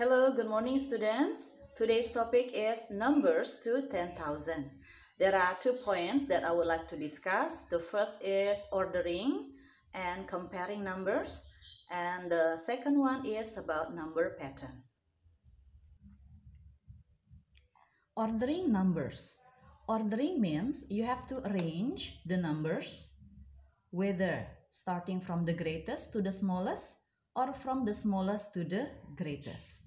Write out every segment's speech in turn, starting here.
Hello, good morning students. Today's topic is numbers to 10,000. There are two points that I would like to discuss. The first is ordering and comparing numbers. And the second one is about number pattern. Ordering numbers. Ordering means you have to arrange the numbers, whether starting from the greatest to the smallest or from the smallest to the greatest.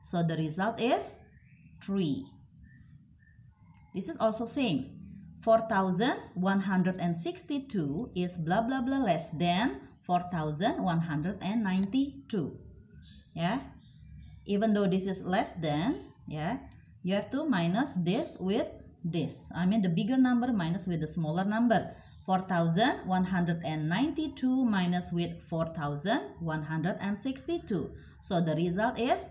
So the result is 3. This is also same. 4162 is blah blah blah less than 4192. Yeah. Even though this is less than, yeah, you have to minus this with this. I mean the bigger number minus with the smaller number. 4192 minus with 4162. So the result is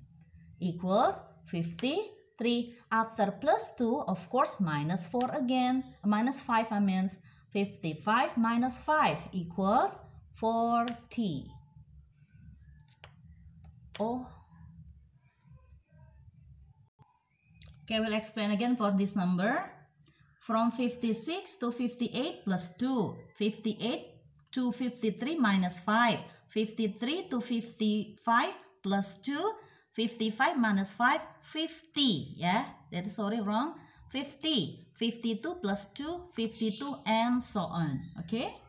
equals 53. After plus 2, of course, minus 4 again. Minus 5, I mean 55 minus 5 equals 40. Oh. Okay, we'll explain again for this number. From 56 to 58 plus 2. 58 to 53 minus 5. 53 to 55 plus 2 55 minus 5, 50. Yeah, that is already wrong. 50, 52 plus 2, 52 and so on. Okay.